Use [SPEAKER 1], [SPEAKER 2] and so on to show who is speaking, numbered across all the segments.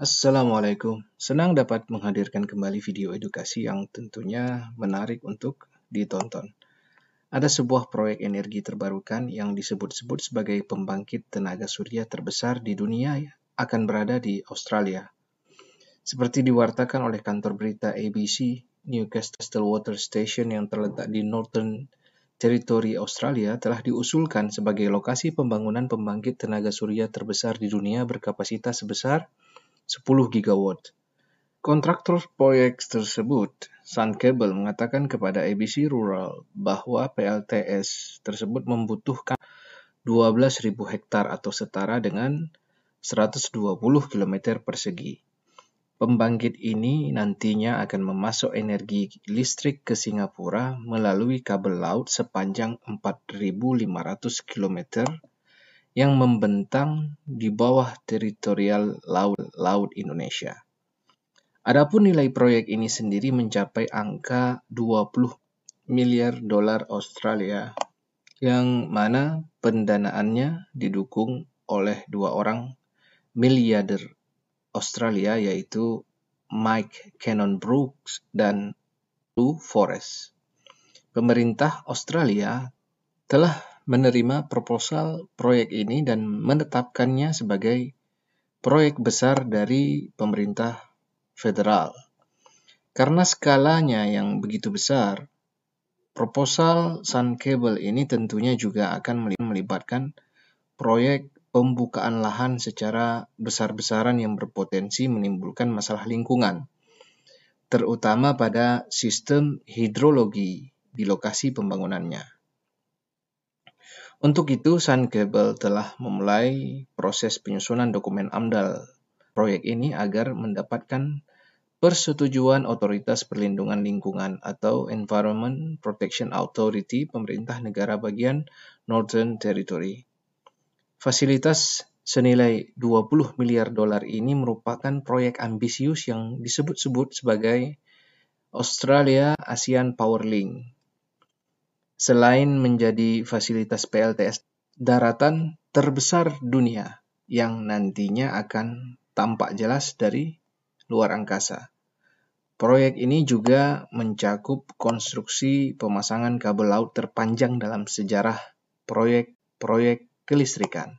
[SPEAKER 1] Assalamualaikum. Senang dapat menghadirkan kembali video edukasi yang tentunya menarik untuk ditonton. Ada sebuah proyek energi terbarukan yang disebut-sebut sebagai pembangkit tenaga surya terbesar di dunia akan berada di Australia. Seperti diwartakan oleh kantor berita ABC, Newcastle Water Station yang terletak di Northern Territory Australia telah diusulkan sebagai lokasi pembangunan pembangkit tenaga surya terbesar di dunia berkapasitas sebesar 10 gigawatt. Kontraktor proyek tersebut, Sun Cable mengatakan kepada ABC Rural bahwa PLTS tersebut membutuhkan 12.000 hektar atau setara dengan 120 km persegi. Pembangkit ini nantinya akan memasok energi listrik ke Singapura melalui kabel laut sepanjang 4.500 km yang membentang di bawah teritorial laut, laut Indonesia. Adapun nilai proyek ini sendiri mencapai angka 20 miliar dolar Australia yang mana pendanaannya didukung oleh dua orang miliarder Australia yaitu Mike Cannon Brooks dan Lou Forrest. Pemerintah Australia telah menerima proposal proyek ini dan menetapkannya sebagai proyek besar dari pemerintah federal. Karena skalanya yang begitu besar, proposal Sun Cable ini tentunya juga akan melibatkan proyek pembukaan lahan secara besar-besaran yang berpotensi menimbulkan masalah lingkungan, terutama pada sistem hidrologi di lokasi pembangunannya. Untuk itu, Sun Gable telah memulai proses penyusunan dokumen AMDAL proyek ini agar mendapatkan persetujuan Otoritas Perlindungan Lingkungan atau Environment Protection Authority pemerintah negara bagian Northern Territory. Fasilitas senilai 20 miliar dolar ini merupakan proyek ambisius yang disebut-sebut sebagai Australia ASEAN Power Link selain menjadi fasilitas PLTS daratan terbesar dunia yang nantinya akan tampak jelas dari luar angkasa. Proyek ini juga mencakup konstruksi pemasangan kabel laut terpanjang dalam sejarah proyek-proyek kelistrikan.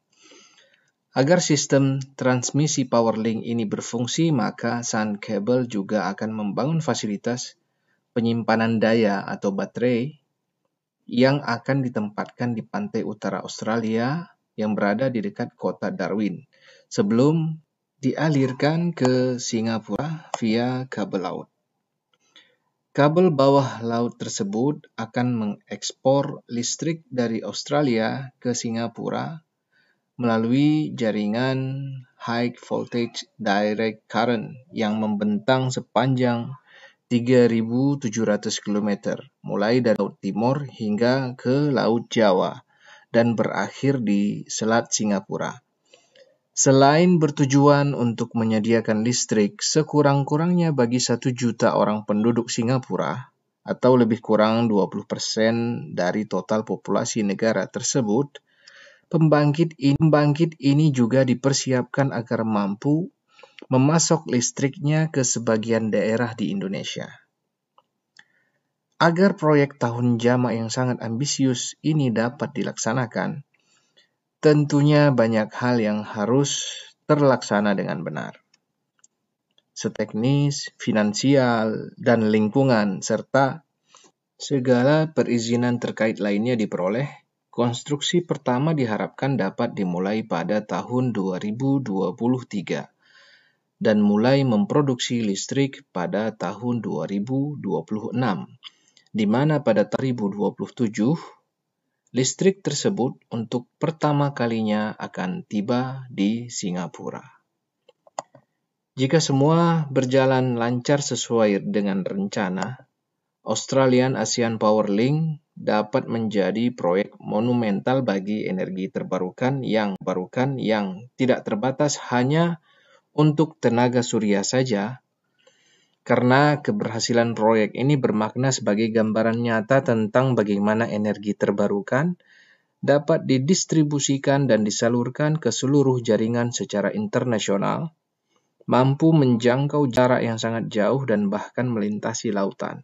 [SPEAKER 1] Agar sistem transmisi power link ini berfungsi, maka Sun Cable juga akan membangun fasilitas penyimpanan daya atau baterai yang akan ditempatkan di pantai utara Australia yang berada di dekat kota Darwin sebelum dialirkan ke Singapura via kabel laut. Kabel bawah laut tersebut akan mengekspor listrik dari Australia ke Singapura melalui jaringan high voltage direct current yang membentang sepanjang 3.700 km, mulai dari Laut Timur hingga ke Laut Jawa, dan berakhir di Selat Singapura. Selain bertujuan untuk menyediakan listrik sekurang-kurangnya bagi satu juta orang penduduk Singapura, atau lebih kurang 20% dari total populasi negara tersebut, pembangkit ini, pembangkit ini juga dipersiapkan agar mampu memasok listriknya ke sebagian daerah di Indonesia. Agar proyek tahun jama yang sangat ambisius ini dapat dilaksanakan, tentunya banyak hal yang harus terlaksana dengan benar. Seteknis, finansial, dan lingkungan, serta segala perizinan terkait lainnya diperoleh, konstruksi pertama diharapkan dapat dimulai pada tahun 2023 dan mulai memproduksi listrik pada tahun 2026, di mana pada tahun 2027 listrik tersebut untuk pertama kalinya akan tiba di Singapura. Jika semua berjalan lancar sesuai dengan rencana, Australian ASEAN Power Link dapat menjadi proyek monumental bagi energi terbarukan yang barukan yang tidak terbatas hanya untuk tenaga surya saja, karena keberhasilan proyek ini bermakna sebagai gambaran nyata tentang bagaimana energi terbarukan dapat didistribusikan dan disalurkan ke seluruh jaringan secara internasional, mampu menjangkau jarak yang sangat jauh dan bahkan melintasi lautan.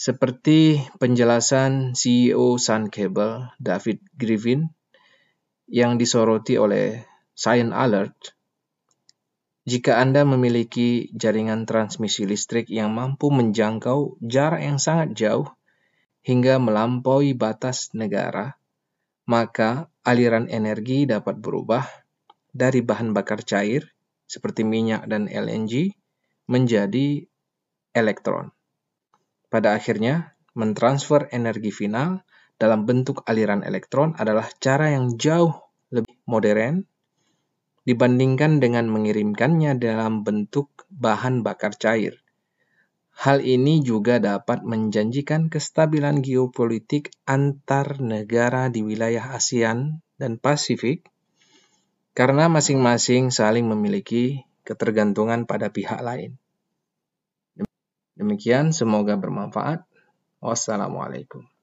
[SPEAKER 1] Seperti penjelasan CEO Sun Cable, David Griffin, yang disoroti oleh Science Alert, jika Anda memiliki jaringan transmisi listrik yang mampu menjangkau jarak yang sangat jauh hingga melampaui batas negara, maka aliran energi dapat berubah dari bahan bakar cair seperti minyak dan LNG menjadi elektron. Pada akhirnya, mentransfer energi final dalam bentuk aliran elektron adalah cara yang jauh lebih modern dibandingkan dengan mengirimkannya dalam bentuk bahan bakar cair. Hal ini juga dapat menjanjikan kestabilan geopolitik antar negara di wilayah ASEAN dan Pasifik karena masing-masing saling memiliki ketergantungan pada pihak lain. Demikian, semoga bermanfaat. Wassalamualaikum.